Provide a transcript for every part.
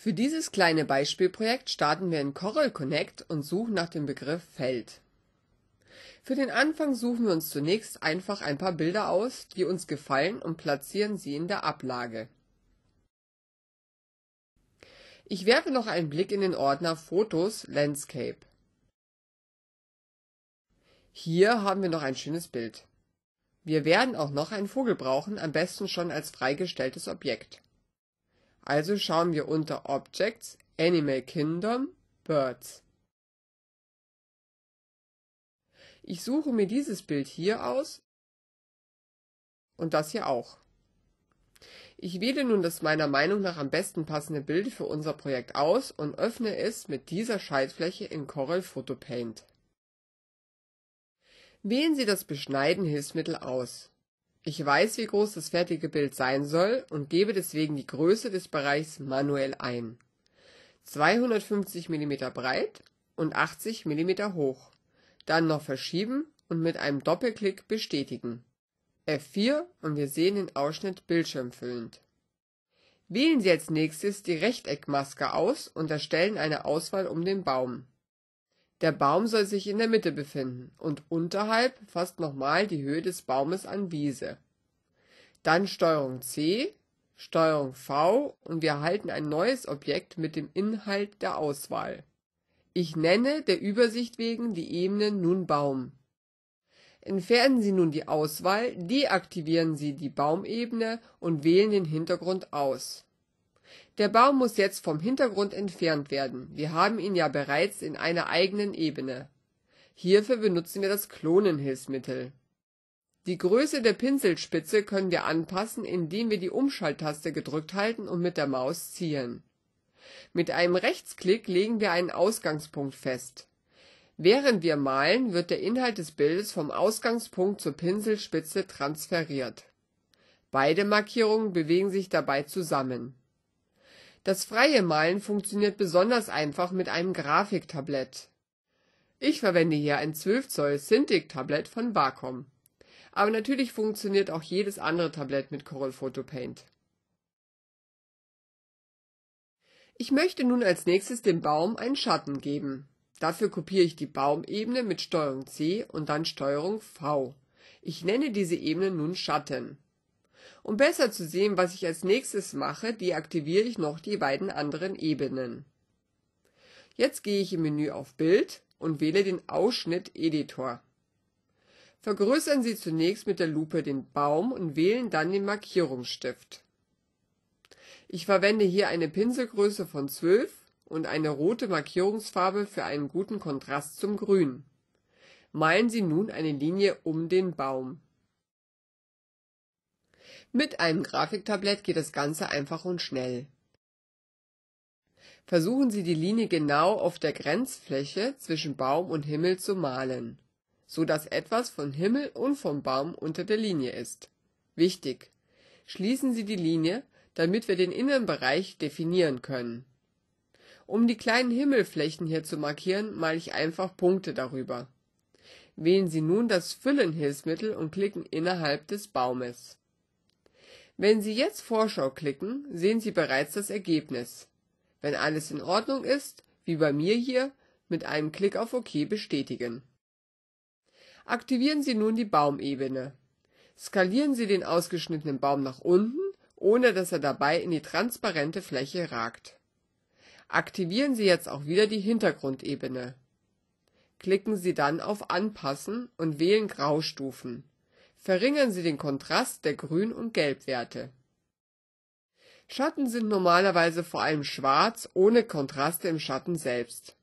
Für dieses kleine Beispielprojekt starten wir in Coral Connect und suchen nach dem Begriff Feld. Für den Anfang suchen wir uns zunächst einfach ein paar Bilder aus, die uns gefallen und platzieren sie in der Ablage. Ich werfe noch einen Blick in den Ordner Fotos Landscape. Hier haben wir noch ein schönes Bild. Wir werden auch noch einen Vogel brauchen, am besten schon als freigestelltes Objekt. Also schauen wir unter Objects, Animal Kingdom, Birds. Ich suche mir dieses Bild hier aus und das hier auch. Ich wähle nun das meiner Meinung nach am besten passende Bild für unser Projekt aus und öffne es mit dieser Schaltfläche in Corel Photo Paint. Wählen Sie das Beschneiden-Hilfsmittel aus. Ich weiß, wie groß das fertige Bild sein soll und gebe deswegen die Größe des Bereichs manuell ein. 250 mm breit und 80 mm hoch. Dann noch verschieben und mit einem Doppelklick bestätigen. F4 und wir sehen den Ausschnitt bildschirmfüllend. Wählen Sie als nächstes die Rechteckmaske aus und erstellen eine Auswahl um den Baum der Baum soll sich in der Mitte befinden und unterhalb fast nochmal die Höhe des Baumes an Wiese. Dann Steuerung C, Steuerung V und wir erhalten ein neues Objekt mit dem Inhalt der Auswahl. Ich nenne der Übersicht wegen die Ebene nun Baum. Entfernen Sie nun die Auswahl, deaktivieren Sie die Baumebene und wählen den Hintergrund aus. Der Baum muss jetzt vom Hintergrund entfernt werden. Wir haben ihn ja bereits in einer eigenen Ebene. Hierfür benutzen wir das Klonenhilfsmittel. Die Größe der Pinselspitze können wir anpassen, indem wir die Umschalttaste gedrückt halten und mit der Maus ziehen. Mit einem Rechtsklick legen wir einen Ausgangspunkt fest. Während wir malen, wird der Inhalt des Bildes vom Ausgangspunkt zur Pinselspitze transferiert. Beide Markierungen bewegen sich dabei zusammen das freie Malen funktioniert besonders einfach mit einem Grafiktablett. Ich verwende hier ein 12 Zoll Cintiq Tablett von Wacom. Aber natürlich funktioniert auch jedes andere Tablett mit Corel Photo Paint. Ich möchte nun als nächstes dem Baum einen Schatten geben. Dafür kopiere ich die Baumebene mit Strg C und dann Strg V. Ich nenne diese Ebene nun Schatten. Um besser zu sehen, was ich als nächstes mache, deaktiviere ich noch die beiden anderen Ebenen. Jetzt gehe ich im Menü auf Bild und wähle den Ausschnitt Editor. Vergrößern Sie zunächst mit der Lupe den Baum und wählen dann den Markierungsstift. Ich verwende hier eine Pinselgröße von 12 und eine rote Markierungsfarbe für einen guten Kontrast zum Grün. Malen Sie nun eine Linie um den Baum. Mit einem Grafiktablett geht das Ganze einfach und schnell. Versuchen Sie die Linie genau auf der Grenzfläche zwischen Baum und Himmel zu malen, so dass etwas von Himmel und vom Baum unter der Linie ist. Wichtig! Schließen Sie die Linie, damit wir den inneren Bereich definieren können. Um die kleinen Himmelflächen hier zu markieren, male ich einfach Punkte darüber. Wählen Sie nun das Füllen-Hilfsmittel und klicken innerhalb des Baumes. Wenn Sie jetzt Vorschau klicken, sehen Sie bereits das Ergebnis. Wenn alles in Ordnung ist, wie bei mir hier, mit einem Klick auf OK bestätigen. Aktivieren Sie nun die Baumebene. Skalieren Sie den ausgeschnittenen Baum nach unten, ohne dass er dabei in die transparente Fläche ragt. Aktivieren Sie jetzt auch wieder die Hintergrundebene. Klicken Sie dann auf Anpassen und wählen Graustufen verringern sie den Kontrast der Grün- und Gelbwerte. Schatten sind normalerweise vor allem schwarz ohne Kontraste im Schatten selbst.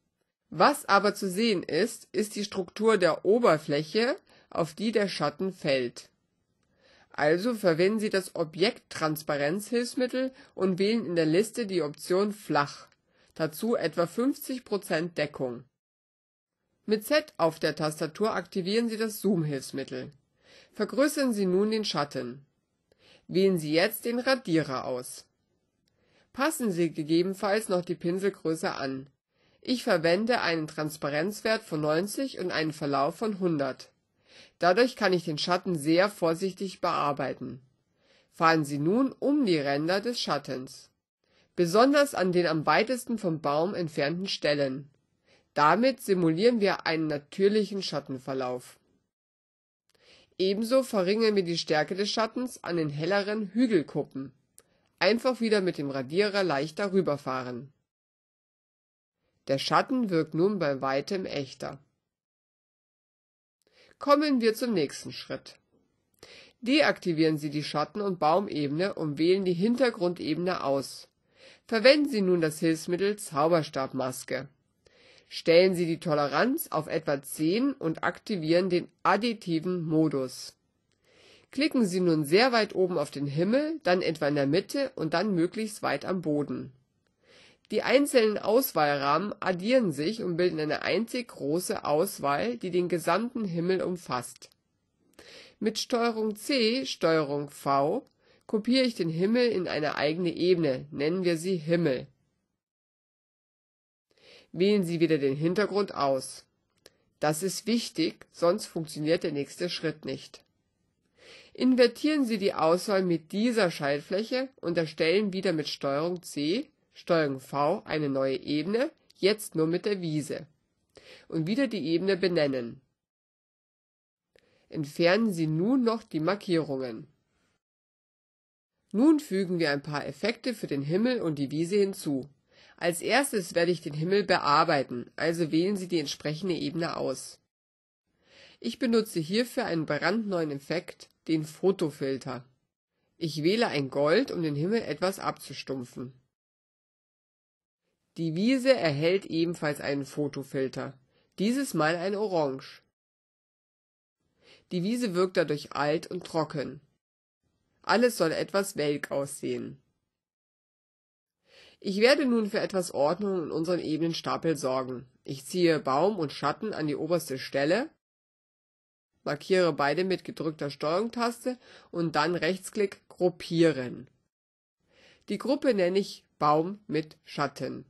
Was aber zu sehen ist, ist die Struktur der Oberfläche, auf die der Schatten fällt. Also verwenden Sie das Objekt Transparenzhilfsmittel und wählen in der Liste die Option Flach, dazu etwa 50% Deckung. Mit Z auf der Tastatur aktivieren Sie das Zoom-Hilfsmittel Vergrößern Sie nun den Schatten. Wählen Sie jetzt den Radierer aus. Passen Sie gegebenenfalls noch die Pinselgröße an. Ich verwende einen Transparenzwert von 90 und einen Verlauf von 100. Dadurch kann ich den Schatten sehr vorsichtig bearbeiten. Fahren Sie nun um die Ränder des Schattens, besonders an den am weitesten vom Baum entfernten Stellen. Damit simulieren wir einen natürlichen Schattenverlauf. Ebenso verringern wir die Stärke des Schattens an den helleren Hügelkuppen. Einfach wieder mit dem Radierer leicht darüber fahren. Der Schatten wirkt nun bei weitem echter. Kommen wir zum nächsten Schritt. Deaktivieren Sie die Schatten- und Baumebene und wählen die Hintergrundebene aus. Verwenden Sie nun das Hilfsmittel Zauberstabmaske stellen Sie die Toleranz auf etwa 10 und aktivieren den additiven Modus. Klicken Sie nun sehr weit oben auf den Himmel, dann etwa in der Mitte und dann möglichst weit am Boden. Die einzelnen Auswahlrahmen addieren sich und bilden eine einzig große Auswahl, die den gesamten Himmel umfasst. Mit Strg C, Strg V kopiere ich den Himmel in eine eigene Ebene, nennen wir sie Himmel Wählen Sie wieder den Hintergrund aus. Das ist wichtig, sonst funktioniert der nächste Schritt nicht. Invertieren Sie die Auswahl mit dieser Schaltfläche und erstellen wieder mit Strg C, Strg V eine neue Ebene, jetzt nur mit der Wiese. Und wieder die Ebene benennen. Entfernen Sie nun noch die Markierungen. Nun fügen wir ein paar Effekte für den Himmel und die Wiese hinzu. Als erstes werde ich den Himmel bearbeiten, also wählen Sie die entsprechende Ebene aus. Ich benutze hierfür einen brandneuen Effekt, den Fotofilter. Ich wähle ein Gold, um den Himmel etwas abzustumpfen. Die Wiese erhält ebenfalls einen Fotofilter, dieses Mal ein Orange. Die Wiese wirkt dadurch alt und trocken. Alles soll etwas welk aussehen. Ich werde nun für etwas Ordnung in unseren ebenen Stapel sorgen. Ich ziehe Baum und Schatten an die oberste Stelle, markiere beide mit gedrückter Steuerungstaste und dann Rechtsklick Gruppieren. Die Gruppe nenne ich Baum mit Schatten.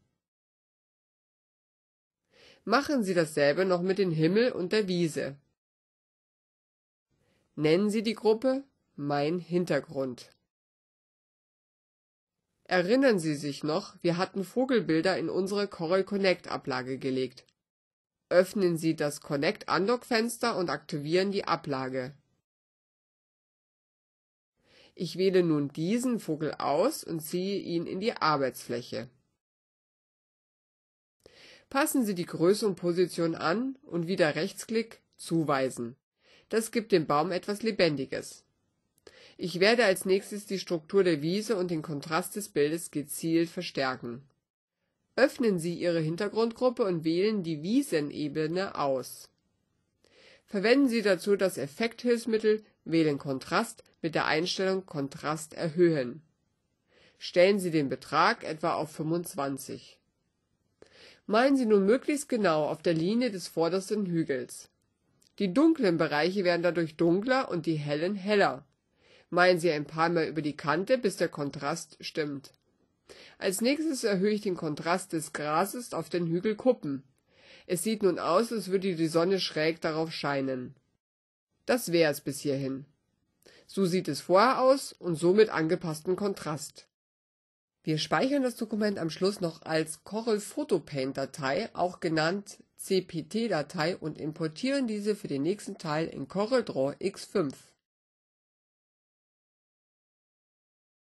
Machen Sie dasselbe noch mit dem Himmel und der Wiese. Nennen Sie die Gruppe Mein Hintergrund. Erinnern Sie sich noch, wir hatten Vogelbilder in unsere Coral Connect Ablage gelegt. Öffnen Sie das Connect Undock Fenster und aktivieren die Ablage. Ich wähle nun diesen Vogel aus und ziehe ihn in die Arbeitsfläche. Passen Sie die Größe und Position an und wieder Rechtsklick Zuweisen. Das gibt dem Baum etwas Lebendiges. Ich werde als nächstes die Struktur der Wiese und den Kontrast des Bildes gezielt verstärken. Öffnen Sie Ihre Hintergrundgruppe und wählen die Wiesenebene aus. Verwenden Sie dazu das Effekthilfsmittel Wählen Kontrast mit der Einstellung Kontrast erhöhen. Stellen Sie den Betrag etwa auf 25. Malen Sie nun möglichst genau auf der Linie des vordersten Hügels. Die dunklen Bereiche werden dadurch dunkler und die hellen heller. Malen Sie ein paar Mal über die Kante, bis der Kontrast stimmt. Als nächstes erhöhe ich den Kontrast des Grases auf den Hügelkuppen. Es sieht nun aus, als würde die Sonne schräg darauf scheinen. Das wäre es bis hierhin. So sieht es vorher aus und so mit angepasstem Kontrast. Wir speichern das Dokument am Schluss noch als Corel Photopaint Datei, auch genannt CPT Datei und importieren diese für den nächsten Teil in Draw X5.